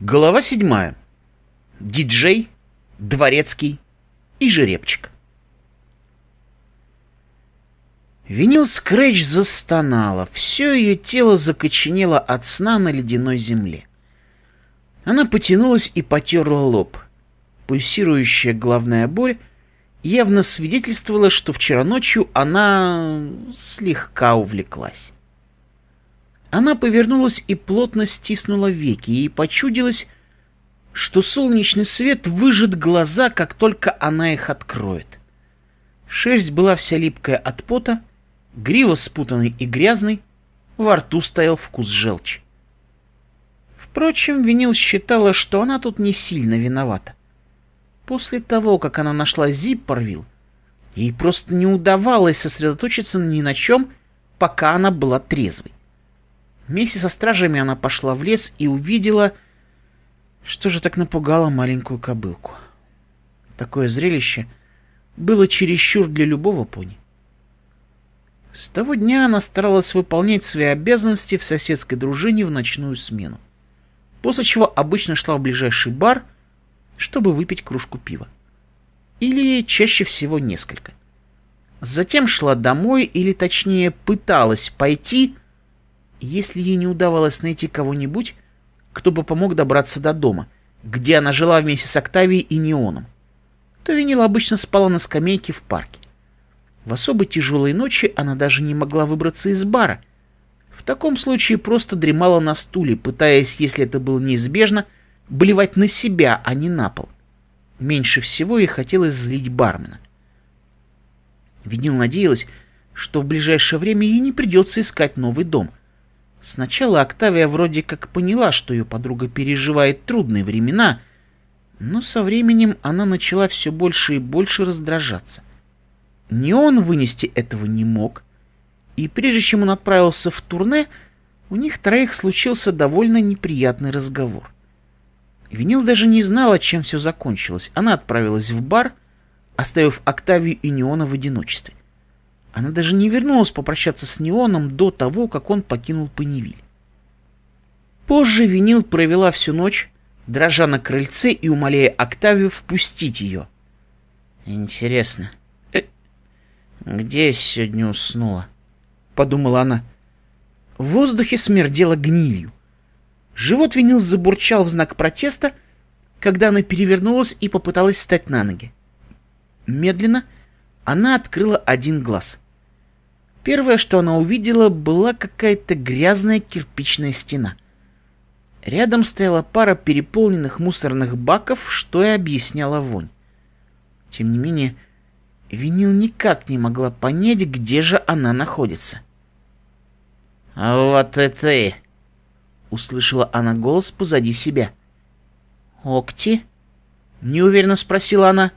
Глава седьмая. Диджей, дворецкий и жеребчик. Винил Скрэч застонала, все ее тело закоченело от сна на ледяной земле. Она потянулась и потерла лоб. Пульсирующая головная боль явно свидетельствовала, что вчера ночью она слегка увлеклась. Она повернулась и плотно стиснула веки, и почудилось, что солнечный свет выжжет глаза, как только она их откроет. Шерсть была вся липкая от пота, грива спутанной и грязной, во рту стоял вкус желчи. Впрочем, Винил считала, что она тут не сильно виновата. После того, как она нашла Зиппорвилл, ей просто не удавалось сосредоточиться ни на чем, пока она была трезвой. Вместе со стражами она пошла в лес и увидела, что же так напугало маленькую кобылку. Такое зрелище было чересчур для любого пони. С того дня она старалась выполнять свои обязанности в соседской дружине в ночную смену, после чего обычно шла в ближайший бар, чтобы выпить кружку пива. Или чаще всего несколько. Затем шла домой, или точнее пыталась пойти, если ей не удавалось найти кого-нибудь, кто бы помог добраться до дома, где она жила вместе с Октавией и Неоном, то Винила обычно спала на скамейке в парке. В особо тяжелые ночи она даже не могла выбраться из бара. В таком случае просто дремала на стуле, пытаясь, если это было неизбежно, блевать на себя, а не на пол. Меньше всего ей хотелось злить бармена. Винил надеялась, что в ближайшее время ей не придется искать новый дом — Сначала Октавия вроде как поняла, что ее подруга переживает трудные времена, но со временем она начала все больше и больше раздражаться. Ни он вынести этого не мог, и прежде чем он отправился в турне, у них троих случился довольно неприятный разговор. Винил даже не знала, чем все закончилось. Она отправилась в бар, оставив Октавию и Неона в одиночестве. Она даже не вернулась попрощаться с Неоном до того, как он покинул Паневиль. Позже Винил провела всю ночь, дрожа на крыльце и умоляя Октавию впустить ее. «Интересно, э, где сегодня уснула?» — подумала она. В воздухе смердело гнилью. Живот Винил забурчал в знак протеста, когда она перевернулась и попыталась встать на ноги. Медленно она открыла один глаз. Первое, что она увидела, была какая-то грязная кирпичная стена. Рядом стояла пара переполненных мусорных баков, что и объясняла вонь. Тем не менее, Винил никак не могла понять, где же она находится. «А «Вот и ты!» — услышала она голос позади себя. «Окти?» — неуверенно спросила она.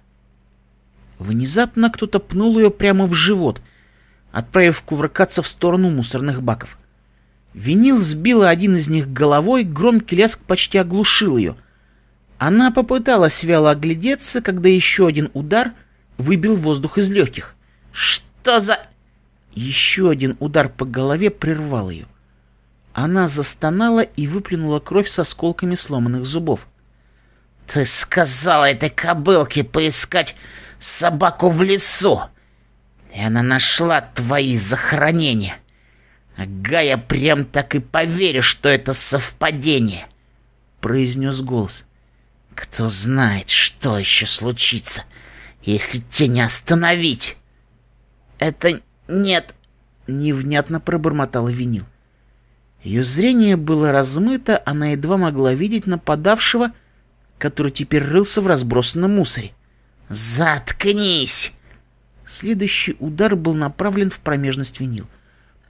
Внезапно кто-то пнул ее прямо в живот, отправив кувыркаться в сторону мусорных баков. Винил сбила один из них головой, громкий лязг почти оглушил ее. Она попыталась вяло оглядеться, когда еще один удар выбил воздух из легких. «Что за...» Еще один удар по голове прервал ее. Она застонала и выплюнула кровь со осколками сломанных зубов. «Ты сказала этой кобылке поискать собаку в лесу!» И она нашла твои захоронения. А Гая прям так и поверит, что это совпадение, — произнес голос. Кто знает, что еще случится, если тебя не остановить. Это нет, — невнятно пробормотала винил. Ее зрение было размыто, она едва могла видеть нападавшего, который теперь рылся в разбросанном мусоре. «Заткнись!» Следующий удар был направлен в промежность винил.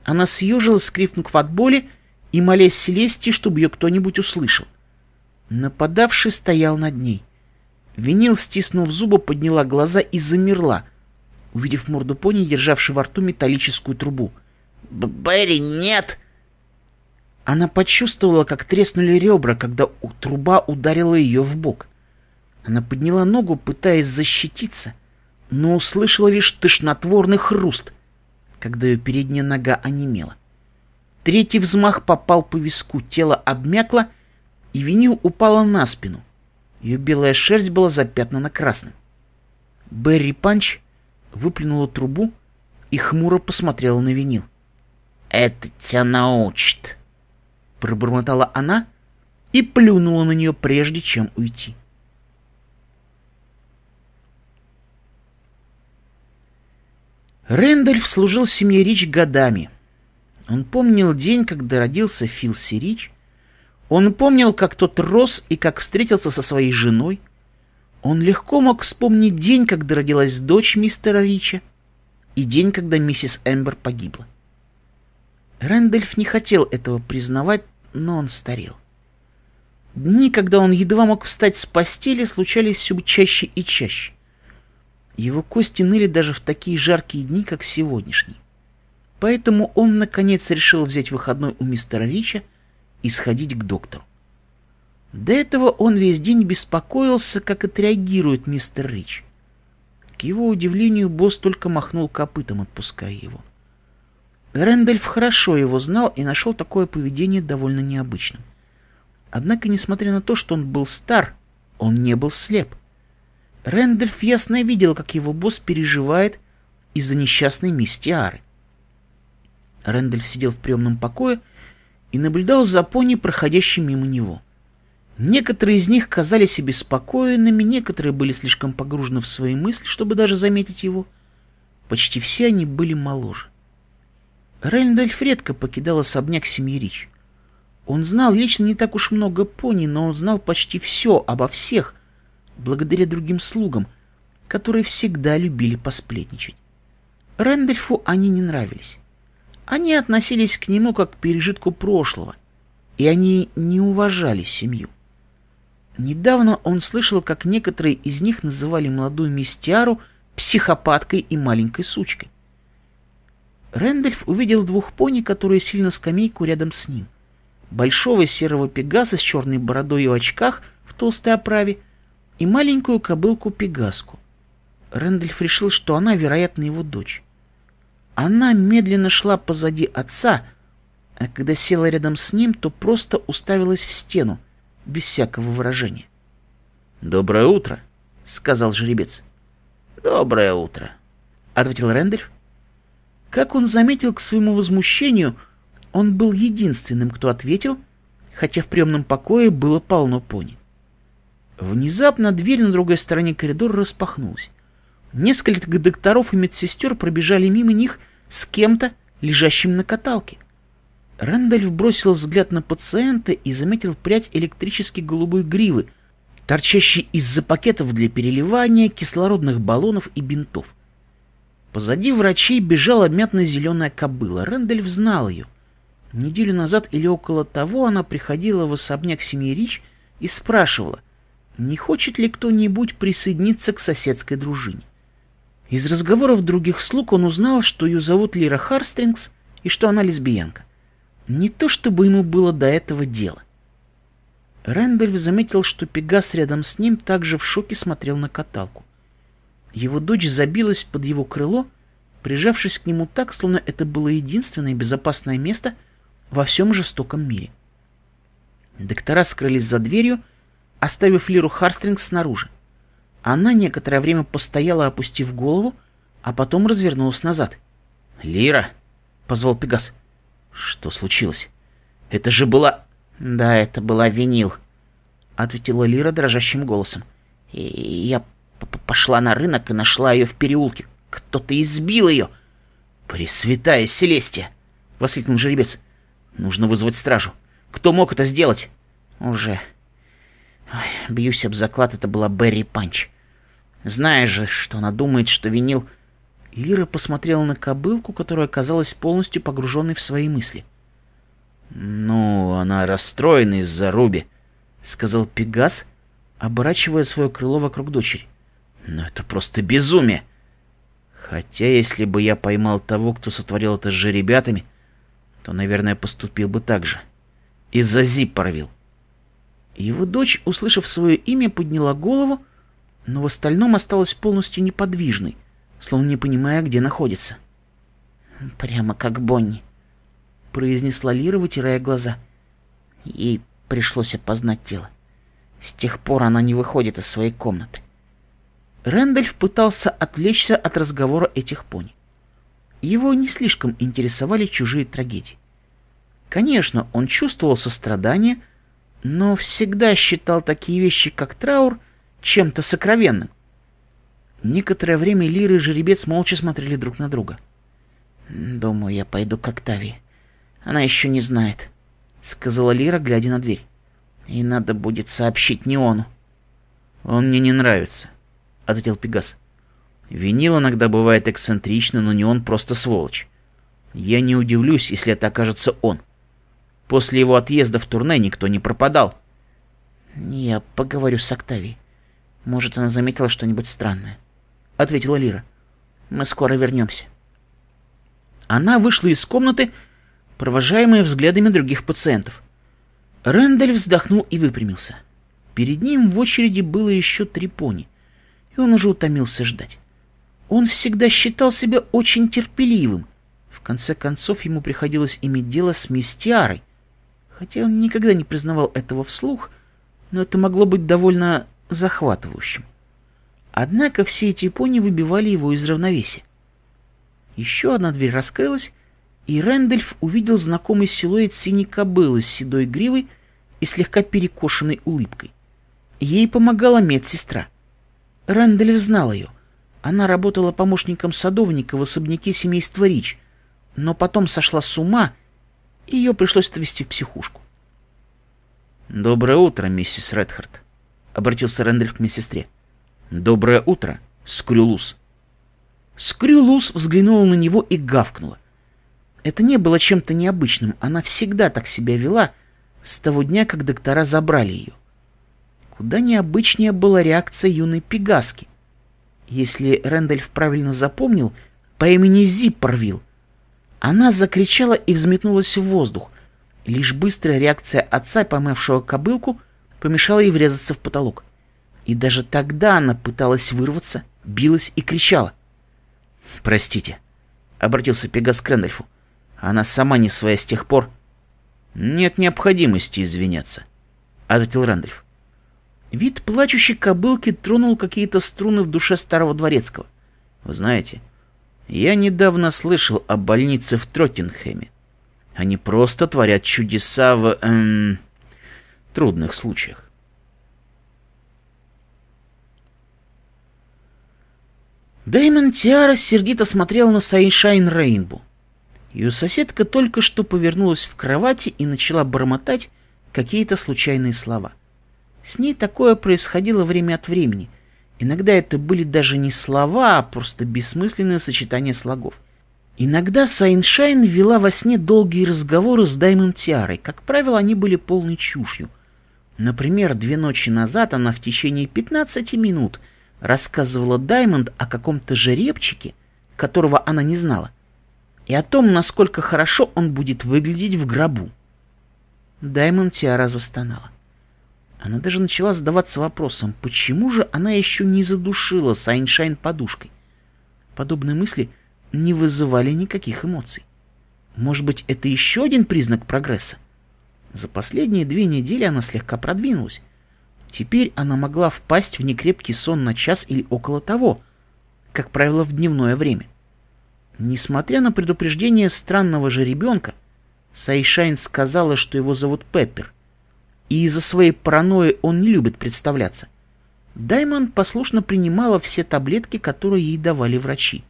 Она съежилась, скрипнув от боли, и молясь Селестии, чтобы ее кто-нибудь услышал. Нападавший стоял над ней. Винил, стиснув зубы, подняла глаза и замерла, увидев морду пони, державшей во рту металлическую трубу. «Берри, нет!» Она почувствовала, как треснули ребра, когда труба ударила ее в бок. Она подняла ногу, пытаясь защититься — но услышала лишь тошнотворный хруст, когда ее передняя нога онемела. Третий взмах попал по виску, тело обмякло, и винил упала на спину. Ее белая шерсть была запятнана красным. Берри Панч выплюнула трубу и хмуро посмотрела на винил. «Это тебя научит!» Пробормотала она и плюнула на нее, прежде чем уйти. Рэндольф служил семье Рич годами. Он помнил день, когда родился Фил Сирич. Он помнил, как тот рос и как встретился со своей женой. Он легко мог вспомнить день, когда родилась дочь мистера Рича, и день, когда миссис Эмбер погибла. Рэндольф не хотел этого признавать, но он старел. Дни, когда он едва мог встать с постели, случались все чаще и чаще. Его кости ныли даже в такие жаркие дни, как сегодняшний. Поэтому он, наконец, решил взять выходной у мистера Рича и сходить к доктору. До этого он весь день беспокоился, как отреагирует мистер Рич. К его удивлению, босс только махнул копытом, отпуская его. Рэндальф хорошо его знал и нашел такое поведение довольно необычным. Однако, несмотря на то, что он был стар, он не был слеп — Рэндольф ясно видел, как его босс переживает из-за несчастной мисс Тиары. Рэндольф сидел в приемном покое и наблюдал за пони, проходящим мимо него. Некоторые из них казались обеспокоенными, некоторые были слишком погружены в свои мысли, чтобы даже заметить его. Почти все они были моложе. Рэндольф редко покидал особняк семьи Рич. Он знал лично не так уж много пони, но он знал почти все обо всех, благодаря другим слугам, которые всегда любили посплетничать. Рэндольфу они не нравились. Они относились к нему как к пережитку прошлого, и они не уважали семью. Недавно он слышал, как некоторые из них называли молодую мистиару психопаткой и маленькой сучкой. Рэндольф увидел двух пони, которые сели на скамейку рядом с ним. Большого серого пегаса с черной бородой и в очках в толстой оправе и маленькую кобылку Пегаску. Рэндольф решил, что она, вероятно, его дочь. Она медленно шла позади отца, а когда села рядом с ним, то просто уставилась в стену, без всякого выражения. «Доброе утро», — сказал жеребец. «Доброе утро», — ответил Рэндольф. Как он заметил к своему возмущению, он был единственным, кто ответил, хотя в приемном покое было полно пони. Внезапно дверь на другой стороне коридора распахнулась. Несколько докторов и медсестер пробежали мимо них с кем-то, лежащим на каталке. Рэндальф бросил взгляд на пациента и заметил прядь электрически голубой гривы, торчащей из-за пакетов для переливания, кислородных баллонов и бинтов. Позади врачей бежала мятно-зеленая кобыла. Рэндальф знал ее. Неделю назад или около того она приходила в особняк семьи Рич и спрашивала, не хочет ли кто-нибудь присоединиться к соседской дружине. Из разговоров других слуг он узнал, что ее зовут Лира Харстрингс и что она лесбиянка. Не то чтобы ему было до этого дела. Рэндольф заметил, что Пегас рядом с ним также в шоке смотрел на каталку. Его дочь забилась под его крыло, прижавшись к нему так, словно это было единственное безопасное место во всем жестоком мире. Доктора скрылись за дверью, оставив Лиру Харстринг снаружи. Она некоторое время постояла, опустив голову, а потом развернулась назад. «Лира!» — позвал Пегас. «Что случилось? Это же была...» «Да, это была винил», — ответила Лира дрожащим голосом. И «Я пошла на рынок и нашла ее в переулке. Кто-то избил ее!» «Пресвятая Селестия!» — воскликнул жеребец. «Нужно вызвать стражу. Кто мог это сделать?» «Уже...» Ой, бьюсь об заклад, это была Берри Панч. Знаешь же, что она думает, что винил... Лира посмотрела на кобылку, которая оказалась полностью погруженной в свои мысли. «Ну, она расстроена из-за Руби», — сказал Пегас, оборачивая свое крыло вокруг дочери. «Но это просто безумие! Хотя, если бы я поймал того, кто сотворил это с жеребятами, то, наверное, поступил бы так же. Из-за порвил. Его дочь, услышав свое имя, подняла голову, но в остальном осталась полностью неподвижной, словно не понимая, где находится. «Прямо как Бонни», — произнесла Лира, вытирая глаза. Ей пришлось опознать тело. С тех пор она не выходит из своей комнаты. Рэндальф пытался отвлечься от разговора этих пони. Его не слишком интересовали чужие трагедии. Конечно, он чувствовал сострадание, — но всегда считал такие вещи, как траур, чем-то сокровенным. Некоторое время Лир и Жеребец молча смотрели друг на друга. «Думаю, я пойду к Октавии. Она еще не знает», — сказала Лира, глядя на дверь. «И надо будет сообщить Неону». «Он мне не нравится», — ответил Пегас. «Винил иногда бывает эксцентрично, но не он просто сволочь. Я не удивлюсь, если это окажется он». После его отъезда в турне никто не пропадал. «Я поговорю с Октавией. Может, она заметила что-нибудь странное», — ответила Лира. «Мы скоро вернемся». Она вышла из комнаты, провожаемая взглядами других пациентов. Рендель вздохнул и выпрямился. Перед ним в очереди было еще три пони, и он уже утомился ждать. Он всегда считал себя очень терпеливым. В конце концов, ему приходилось иметь дело с мистиарой, хотя он никогда не признавал этого вслух, но это могло быть довольно захватывающим. Однако все эти пони выбивали его из равновесия. Еще одна дверь раскрылась, и Рэндольф увидел знакомый силуэт синей кобылы с седой гривой и слегка перекошенной улыбкой. Ей помогала медсестра. Рэндольф знал ее. Она работала помощником садовника в особняке семейства Рич, но потом сошла с ума и ее пришлось отвезти в психушку. «Доброе утро, миссис Редхард», — обратился Рэндальф к медсестре. «Доброе утро, Скрюлус». Скрюлус взглянула на него и гавкнула. Это не было чем-то необычным, она всегда так себя вела с того дня, как доктора забрали ее. Куда необычнее была реакция юной Пегаски. Если Рэндальф правильно запомнил, по имени Зип порвил. Она закричала и взметнулась в воздух. Лишь быстрая реакция отца, помывшего кобылку, помешала ей врезаться в потолок. И даже тогда она пыталась вырваться, билась и кричала. «Простите», — обратился Пегас к Рэндольфу. «Она сама не своя с тех пор». «Нет необходимости извиняться», — ответил Рэндольф. Вид плачущей кобылки тронул какие-то струны в душе старого дворецкого. «Вы знаете, — я недавно слышал о больнице в Троттенхэме. Они просто творят чудеса в... Эм, трудных случаях. Дэймон Тиара сердито смотрел на Сайншайн Рейнбу. Ее соседка только что повернулась в кровати и начала бормотать какие-то случайные слова. С ней такое происходило время от времени, Иногда это были даже не слова, а просто бессмысленное сочетание слогов. Иногда Сайншайн вела во сне долгие разговоры с Даймон Тиарой. Как правило, они были полной чушью. Например, две ночи назад она в течение 15 минут рассказывала Даймонд о каком-то жеребчике, которого она не знала, и о том, насколько хорошо он будет выглядеть в гробу. Даймонд Тиара застонала. Она даже начала задаваться вопросом, почему же она еще не задушила Сайншайн подушкой? Подобные мысли не вызывали никаких эмоций. Может быть, это еще один признак прогресса? За последние две недели она слегка продвинулась. Теперь она могла впасть в некрепкий сон на час или около того, как правило, в дневное время. Несмотря на предупреждение странного же ребенка, Сайшайн сказала, что его зовут Пеппер, и из-за своей паранойи он не любит представляться. Даймонд послушно принимала все таблетки, которые ей давали врачи.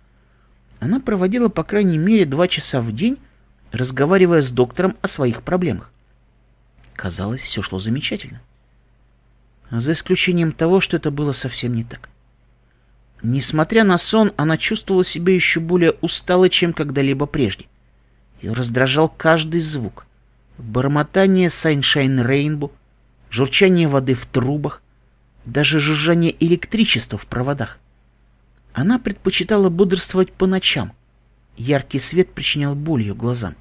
Она проводила по крайней мере два часа в день, разговаривая с доктором о своих проблемах. Казалось, все шло замечательно. За исключением того, что это было совсем не так. Несмотря на сон, она чувствовала себя еще более усталой, чем когда-либо прежде. Ее раздражал каждый звук — бормотание Сайншайн Рейнбу, журчание воды в трубах, даже жужжание электричества в проводах. Она предпочитала бодрствовать по ночам. Яркий свет причинял боль ее глазам.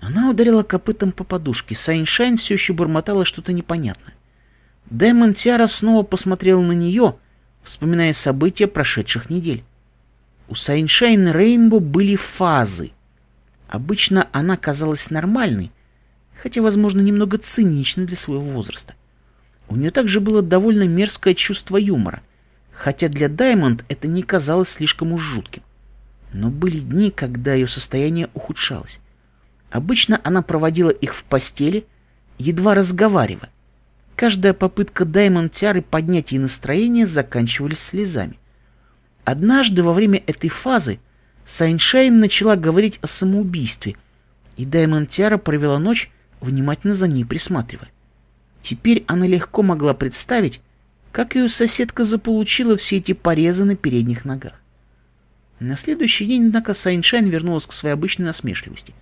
Она ударила копытом по подушке. Сайншайн все еще бормотала что-то непонятное. Даймон Тиара снова посмотрел на нее, вспоминая события прошедших недель. У Сайншайн Рейнбу были фазы — Обычно она казалась нормальной, хотя, возможно, немного циничной для своего возраста. У нее также было довольно мерзкое чувство юмора, хотя для Даймонд это не казалось слишком уж жутким. Но были дни, когда ее состояние ухудшалось. Обычно она проводила их в постели, едва разговаривая. Каждая попытка Даймонд Тиары поднять ей настроение заканчивались слезами. Однажды во время этой фазы Сайншайн начала говорить о самоубийстве, и Даймон Тиара провела ночь, внимательно за ней присматривая. Теперь она легко могла представить, как ее соседка заполучила все эти порезы на передних ногах. На следующий день, однако, Сайншайн вернулась к своей обычной насмешливости.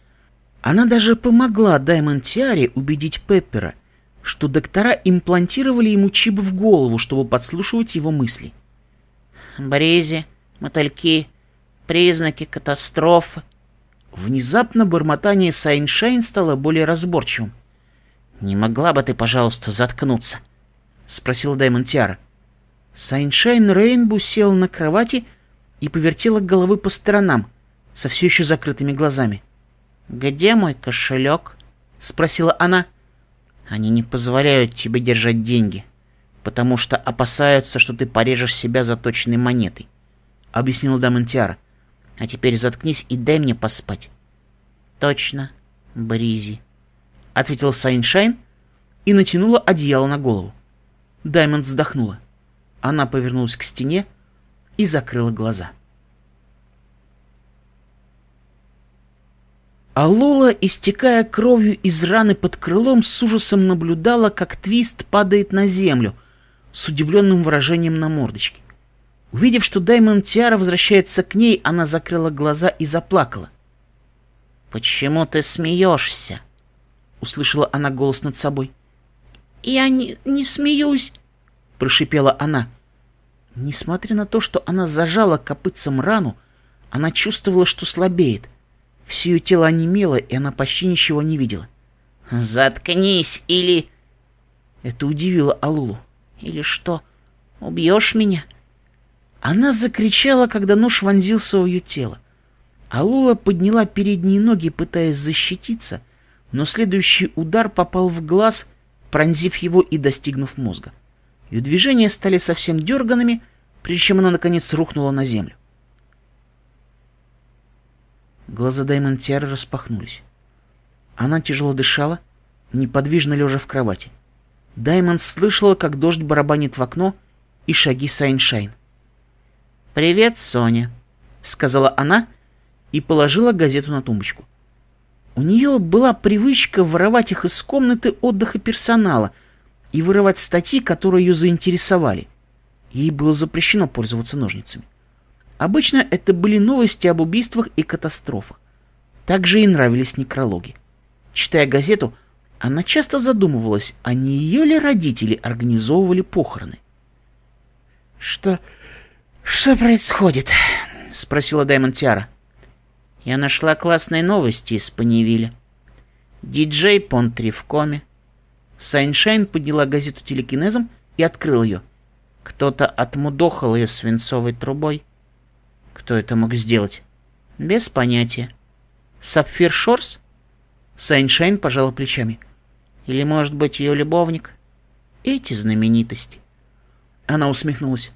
Она даже помогла Даймон Тиаре убедить Пеппера, что доктора имплантировали ему чип в голову, чтобы подслушивать его мысли. «Брези, мотыльки, признаки катастрофы. Внезапно бормотание Сайншайн стало более разборчивым. «Не могла бы ты, пожалуйста, заткнуться?» — спросил Даймонд Тиара. Сайншайн Рейнбу сел на кровати и повертела головы по сторонам, со все еще закрытыми глазами. «Где мой кошелек?» — спросила она. «Они не позволяют тебе держать деньги, потому что опасаются, что ты порежешь себя заточенной монетой», — объяснил Дамонтиара. А теперь заткнись и дай мне поспать. Точно, Бризи, ответил Сайншайн и натянула одеяло на голову. Даймонд вздохнула. Она повернулась к стене и закрыла глаза. А Лола, истекая кровью из раны под крылом, с ужасом наблюдала, как Твист падает на землю, с удивленным выражением на мордочке. Увидев, что Даймон Тиара возвращается к ней, она закрыла глаза и заплакала. «Почему ты смеешься?» — услышала она голос над собой. «Я не, не смеюсь», — прошипела она. Несмотря на то, что она зажала копытцем рану, она чувствовала, что слабеет. Все ее тело онемело, и она почти ничего не видела. «Заткнись, или...» Это удивило Алулу. «Или что? Убьешь меня?» Она закричала, когда нож вонзился в ее тело. Алула подняла передние ноги, пытаясь защититься, но следующий удар попал в глаз, пронзив его и достигнув мозга. Ее движения стали совсем дерганными, прежде чем она, наконец, рухнула на землю. Глаза Даймон Тиары распахнулись. Она тяжело дышала, неподвижно лежа в кровати. Даймонд слышала, как дождь барабанит в окно и шаги Сайншайн. «Привет, Соня», — сказала она и положила газету на тумбочку. У нее была привычка воровать их из комнаты отдыха персонала и вырывать статьи, которые ее заинтересовали. Ей было запрещено пользоваться ножницами. Обычно это были новости об убийствах и катастрофах. Также ей нравились некрологи. Читая газету, она часто задумывалась, а не ее ли родители организовывали похороны. «Что «Что происходит?» — спросила Даймон Тиара. «Я нашла классные новости из Паневиля. Диджей Понтри в коме». Сайншайн подняла газету телекинезом и открыл ее. Кто-то отмудохал ее свинцовой трубой. Кто это мог сделать? Без понятия. Сапфир Шорс? Сайншайн пожала плечами. Или, может быть, ее любовник? Эти знаменитости. Она усмехнулась.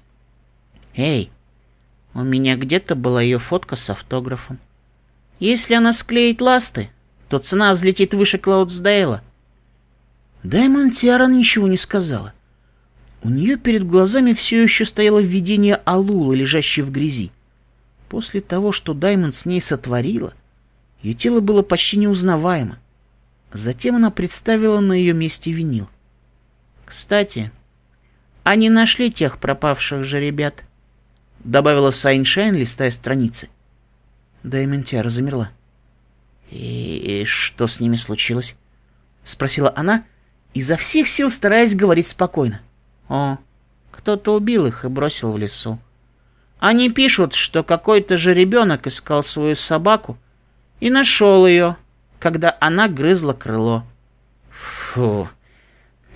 Эй, у меня где-то была ее фотка с автографом. Если она склеит ласты, то цена взлетит выше Клаудсдейла. Даймон Тиаран ничего не сказала. У нее перед глазами все еще стояло видение Алулы, лежащей в грязи. После того, что Даймонд с ней сотворила, ее тело было почти неузнаваемо. Затем она представила на ее месте винил. Кстати, они а нашли тех пропавших же ребят. — добавила Сайншайн, листая страницы. Дайментиара замерла. «И, что с ними случилось?» — спросила она, изо всех сил стараясь говорить спокойно. «О, кто-то убил их и бросил в лесу. Они пишут, что какой-то же ребенок искал свою собаку и нашел ее, когда она грызла крыло». «Фу,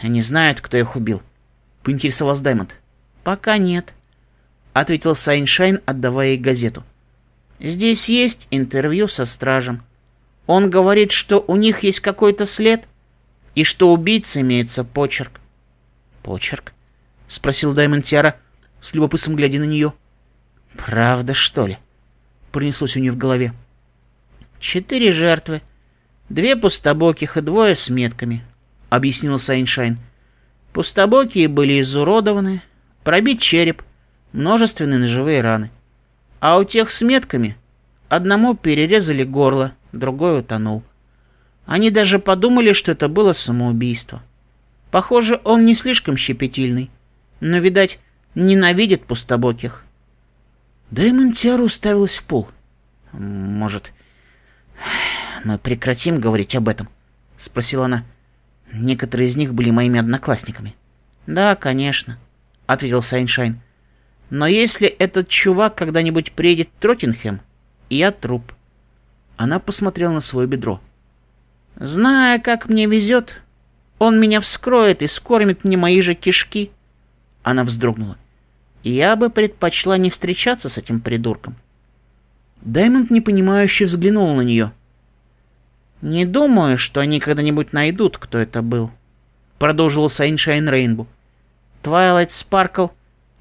они знают, кто их убил?» — поинтересовался Даймонд. «Пока нет», ответил Сайншайн, отдавая ей газету. Здесь есть интервью со стражем. Он говорит, что у них есть какой-то след и что убийца имеется почерк. Почерк? спросил Даймон Тиара, с любопытством глядя на нее. Правда, что ли? пронеслось у нее в голове. Четыре жертвы, две пустобоких и двое с метками, объяснил Сайншайн. Пустобокие были изуродованы, пробит череп — множественные ножевые раны. А у тех с метками одному перерезали горло, другой утонул. Они даже подумали, что это было самоубийство. Похоже, он не слишком щепетильный, но, видать, ненавидит пустобоких. Дэймон Тиара уставилась в пол. «Может, мы прекратим говорить об этом?» — спросила она. «Некоторые из них были моими одноклассниками». «Да, конечно», — ответил Сайншайн. Но если этот чувак когда-нибудь приедет в Троттенхэм, я труп. Она посмотрела на свое бедро. Зная, как мне везет, он меня вскроет и скормит мне мои же кишки. Она вздрогнула. Я бы предпочла не встречаться с этим придурком. Даймонд непонимающе взглянул на нее. «Не думаю, что они когда-нибудь найдут, кто это был», — продолжила Сайншайн Рейнбу. «Твайлайт Спаркл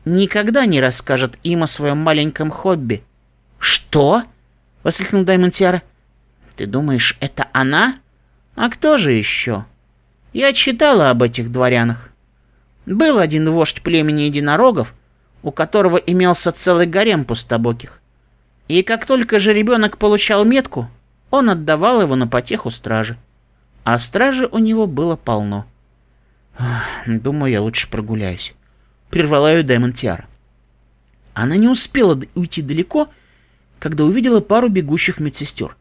никогда не расскажет им о своем маленьком хобби». «Что?» — воскликнул Даймонд Тиара. «Ты думаешь, это она? А кто же еще?» «Я читала об этих дворянах. Был один вождь племени единорогов, у которого имелся целый гарем пустобоких. И как только же ребенок получал метку, он отдавал его на потеху стражи. А стражи у него было полно. Думаю, я лучше прогуляюсь прервала ее Даймон Тиара. Она не успела уйти далеко, когда увидела пару бегущих медсестер.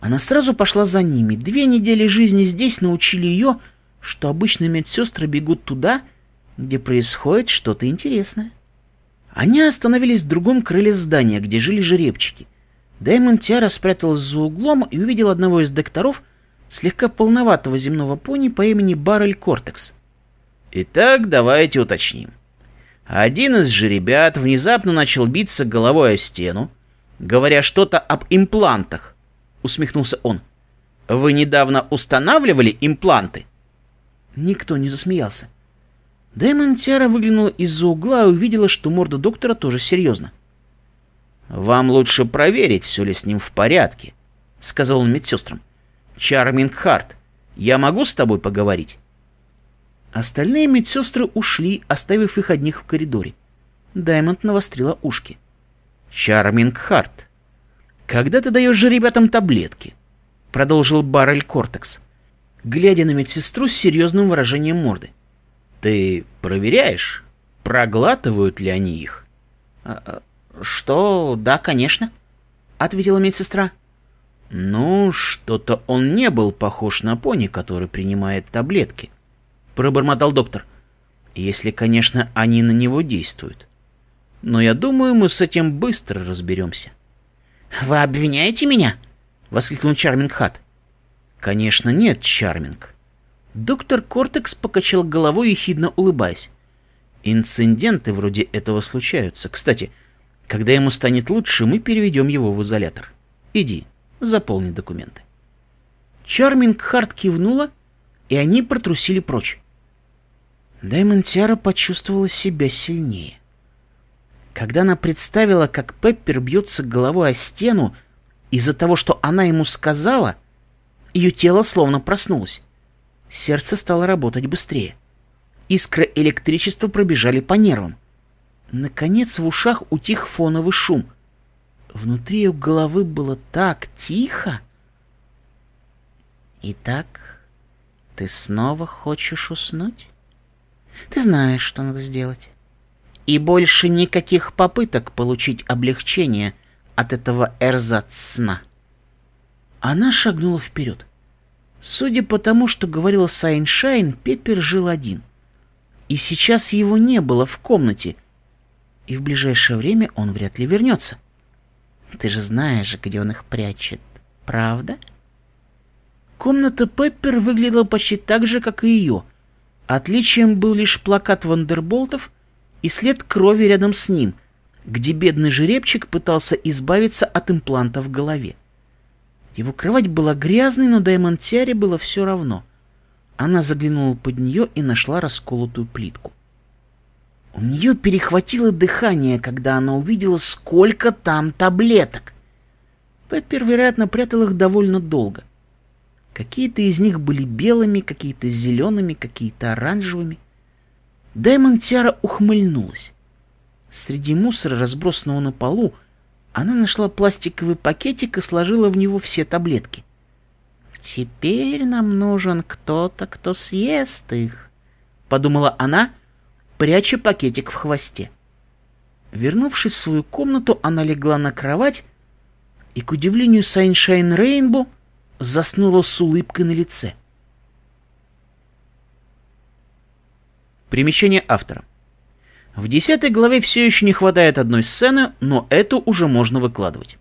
Она сразу пошла за ними. Две недели жизни здесь научили ее, что обычно медсестры бегут туда, где происходит что-то интересное. Они остановились в другом крыле здания, где жили жеребчики. Даймон Тиара спряталась за углом и увидел одного из докторов, слегка полноватого земного пони по имени Баррель Кортекс. «Итак, давайте уточним», один из же ребят внезапно начал биться головой о стену, говоря что-то об имплантах. Усмехнулся он. «Вы недавно устанавливали импланты?» Никто не засмеялся. Дэймон Тиара выглянула из-за угла и увидела, что морда доктора тоже серьезна. «Вам лучше проверить, все ли с ним в порядке», — сказал он медсестрам. «Чарминг Харт, я могу с тобой поговорить?» Остальные медсестры ушли, оставив их одних в коридоре. Даймонд навострила ушки. «Чарминг Харт, когда ты даешь же ребятам таблетки?» Продолжил Баррель Кортекс, глядя на медсестру с серьезным выражением морды. «Ты проверяешь, проглатывают ли они их?» «А, а, «Что? Да, конечно», — ответила медсестра. «Ну, что-то он не был похож на пони, который принимает таблетки», — пробормотал доктор. «Если, конечно, они на него действуют. Но я думаю, мы с этим быстро разберемся». «Вы обвиняете меня?» — воскликнул Чарминг Хат. «Конечно нет, Чарминг». Доктор Кортекс покачал головой, ехидно улыбаясь. «Инциденты вроде этого случаются. Кстати, когда ему станет лучше, мы переведем его в изолятор. Иди, заполни документы». Чарминг Харт кивнула, и они протрусили прочь. Даймонтиара почувствовала себя сильнее. Когда она представила, как Пеппер бьется головой о стену из-за того, что она ему сказала, ее тело словно проснулось. Сердце стало работать быстрее. Искры электричества пробежали по нервам. Наконец в ушах утих фоновый шум. Внутри ее головы было так тихо. «Итак, ты снова хочешь уснуть?» Ты знаешь, что надо сделать. И больше никаких попыток получить облегчение от этого эрзац сна. Она шагнула вперед. Судя по тому, что говорил Сайншайн, Пеппер жил один. И сейчас его не было в комнате, и в ближайшее время он вряд ли вернется. Ты же знаешь, же, где он их прячет, правда? Комната Пеппер выглядела почти так же, как и ее — Отличием был лишь плакат Вандерболтов и след крови рядом с ним, где бедный жеребчик пытался избавиться от импланта в голове. Его кровать была грязной, но Даймон Тиаре было все равно. Она заглянула под нее и нашла расколотую плитку. У нее перехватило дыхание, когда она увидела, сколько там таблеток. Пеппер, вероятно, прятал их довольно долго — Какие-то из них были белыми, какие-то зелеными, какие-то оранжевыми. Даймон Тиара ухмыльнулась. Среди мусора, разбросанного на полу, она нашла пластиковый пакетик и сложила в него все таблетки. «Теперь нам нужен кто-то, кто съест их», — подумала она, пряча пакетик в хвосте. Вернувшись в свою комнату, она легла на кровать и, к удивлению Сайншайн Рейнбу, заснула с улыбкой на лице. Примечание автора. В десятой главе все еще не хватает одной сцены, но эту уже можно выкладывать.